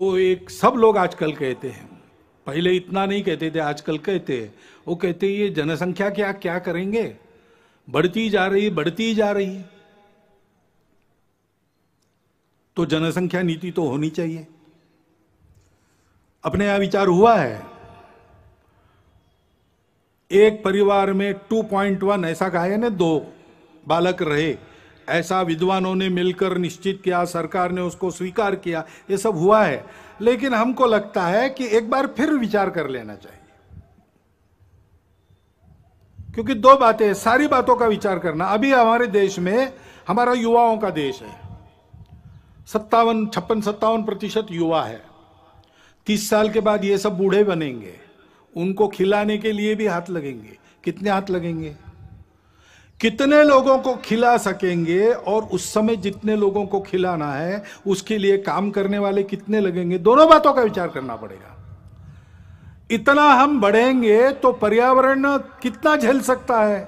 तो एक सब लोग आजकल कहते हैं पहले इतना नहीं कहते थे आजकल कहते हैं वो कहते ये जनसंख्या क्या क्या करेंगे बढ़ती जा रही बढ़ती जा रही है तो जनसंख्या नीति तो होनी चाहिए अपने यहां विचार हुआ है एक परिवार में 2.1 ऐसा कहा है ना दो बालक रहे ऐसा विद्वानों ने मिलकर निश्चित किया सरकार ने उसको स्वीकार किया ये सब हुआ है लेकिन हमको लगता है कि एक बार फिर विचार कर लेना चाहिए क्योंकि दो बातें सारी बातों का विचार करना अभी हमारे देश में हमारा युवाओं का देश है सत्तावन छप्पन सत्तावन प्रतिशत युवा है तीस साल के बाद ये सब बूढ़े बनेंगे उनको खिलाने के लिए भी हाथ लगेंगे कितने हाथ लगेंगे कितने लोगों को खिला सकेंगे और उस समय जितने लोगों को खिलाना है उसके लिए काम करने वाले कितने लगेंगे दोनों बातों का विचार करना पड़ेगा इतना हम बढ़ेंगे तो पर्यावरण कितना झेल सकता है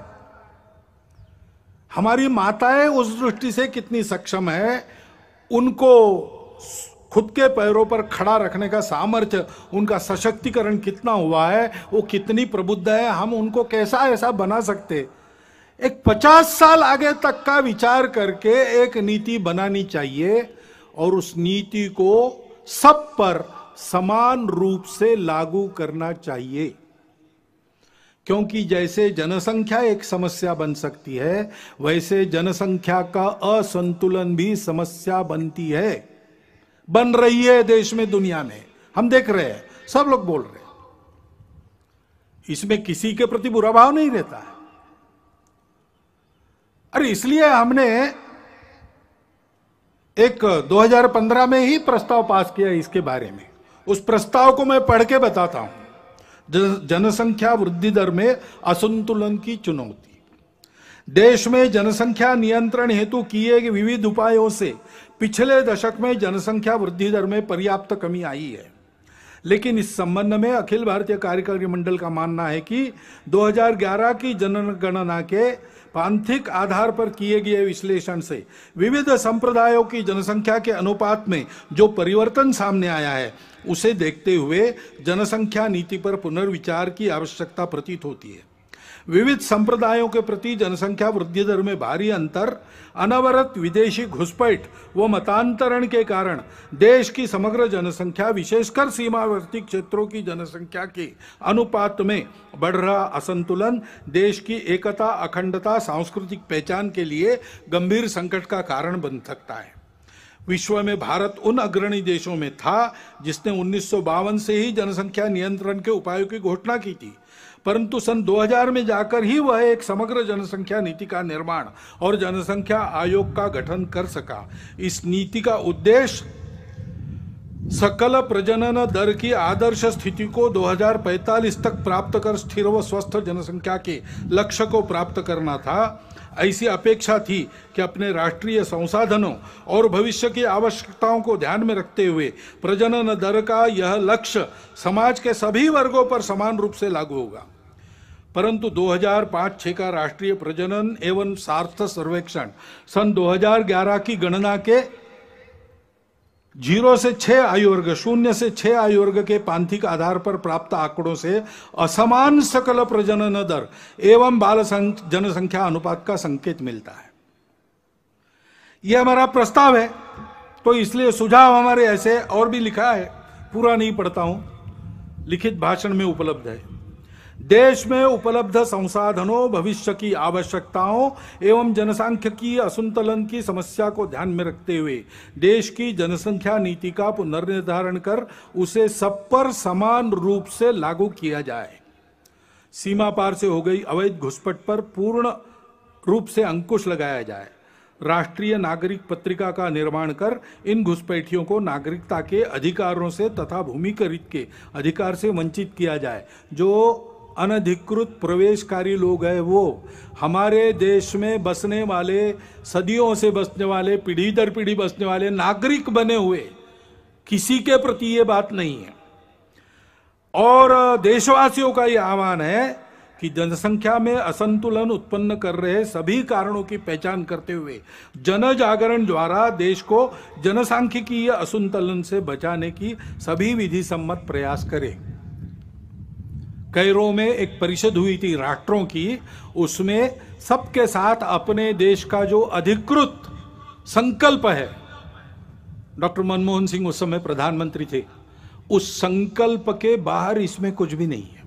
हमारी माताएं उस दृष्टि से कितनी सक्षम है उनको खुद के पैरों पर खड़ा रखने का सामर्थ्य उनका सशक्तिकरण कितना हुआ है वो कितनी प्रबुद्ध है हम उनको कैसा ऐसा बना सकते हैं एक पचास साल आगे तक का विचार करके एक नीति बनानी चाहिए और उस नीति को सब पर समान रूप से लागू करना चाहिए क्योंकि जैसे जनसंख्या एक समस्या बन सकती है वैसे जनसंख्या का असंतुलन भी समस्या बनती है बन रही है देश में दुनिया में हम देख रहे हैं सब लोग बोल रहे हैं इसमें किसी के प्रति बुरा भाव नहीं रहता है और इसलिए हमने एक 2015 में ही प्रस्ताव पास किया इसके बारे में उस प्रस्ताव को मैं पढ़ के बताता हूं जनसंख्या वृद्धि दर में असंतुलन की चुनौती देश में जनसंख्या नियंत्रण हेतु किए गए विविध उपायों से पिछले दशक में जनसंख्या वृद्धि दर में पर्याप्त कमी आई है लेकिन इस संबंध में अखिल भारतीय कार्यकारी मंडल का मानना है कि 2011 की जनगणना के पांथिक आधार पर किए गए विश्लेषण से विविध संप्रदायों की जनसंख्या के अनुपात में जो परिवर्तन सामने आया है उसे देखते हुए जनसंख्या नीति पर पुनर्विचार की आवश्यकता प्रतीत होती है विविध संप्रदायों के प्रति जनसंख्या वृद्धि दर में भारी अंतर अनवरत विदेशी घुसपैठ व मतांतरण के कारण देश की समग्र जनसंख्या विशेषकर सीमावर्ती क्षेत्रों की जनसंख्या के अनुपात में बढ़ रहा असंतुलन देश की एकता अखंडता सांस्कृतिक पहचान के लिए गंभीर संकट का कारण बन सकता है विश्व में भारत उन अग्रणी देशों में था जिसने उन्नीस से ही जनसंख्या नियंत्रण के उपायों की घोषणा की थी परंतु सन 2000 में जाकर ही वह एक समग्र जनसंख्या नीति का निर्माण और जनसंख्या आयोग का गठन कर सका इस नीति का उद्देश्य सकल प्रजनन दर की आदर्श स्थिति को 2045 तक प्राप्त कर स्थिर व स्वस्थ जनसंख्या के लक्ष्य को प्राप्त करना था ऐसी अपेक्षा थी कि अपने राष्ट्रीय संसाधनों और भविष्य की आवश्यकताओं को ध्यान में रखते हुए प्रजनन दर का यह लक्ष्य समाज के सभी वर्गों पर समान रूप से लागू होगा परंतु 2005-6 का राष्ट्रीय प्रजनन एवं सार्थ सर्वेक्षण सन 2011 की गणना के जीरो से छह आयु वर्ग शून्य से छह आयु वर्ग के पांथिक आधार पर प्राप्त आंकड़ों से असमान सकल प्रजनन दर एवं बाल जनसंख्या अनुपात का संकेत मिलता है यह हमारा प्रस्ताव है तो इसलिए सुझाव हमारे ऐसे और भी लिखा है पूरा नहीं पढ़ता हूं लिखित भाषण में उपलब्ध है देश में उपलब्ध संसाधनों भविष्य की आवश्यकताओं एवं की असंतुलन की समस्या को ध्यान में रखते हुए देश की जनसंख्या नीति का पुनर्निर्धारण कर उसे सब पर समान रूप से लागू किया जाए सीमा पार से हो गई अवैध घुसपट पर पूर्ण रूप से अंकुश लगाया जाए राष्ट्रीय नागरिक पत्रिका का निर्माण कर इन घुसपैठियों को नागरिकता के अधिकारों से तथा भूमिकरित के अधिकार से वंचित किया जाए जो अनधिकृत प्रवेशकारी लोग हैं वो हमारे देश में बसने वाले सदियों से बसने वाले पीढ़ी दर पीढ़ी बसने वाले नागरिक बने हुए किसी के प्रति ये बात नहीं है और देशवासियों का ये आह्वान है कि जनसंख्या में असंतुलन उत्पन्न कर रहे सभी कारणों की पहचान करते हुए जन जागरण द्वारा देश को जनसांख्यिकीय असंतुलन से बचाने की सभी विधि सम्मत प्रयास करें कैरो में एक परिषद हुई थी राष्ट्रों की उसमें सबके साथ अपने देश का जो अधिकृत संकल्प है डॉक्टर मनमोहन सिंह उस समय प्रधानमंत्री थे उस संकल्प के बाहर इसमें कुछ भी नहीं है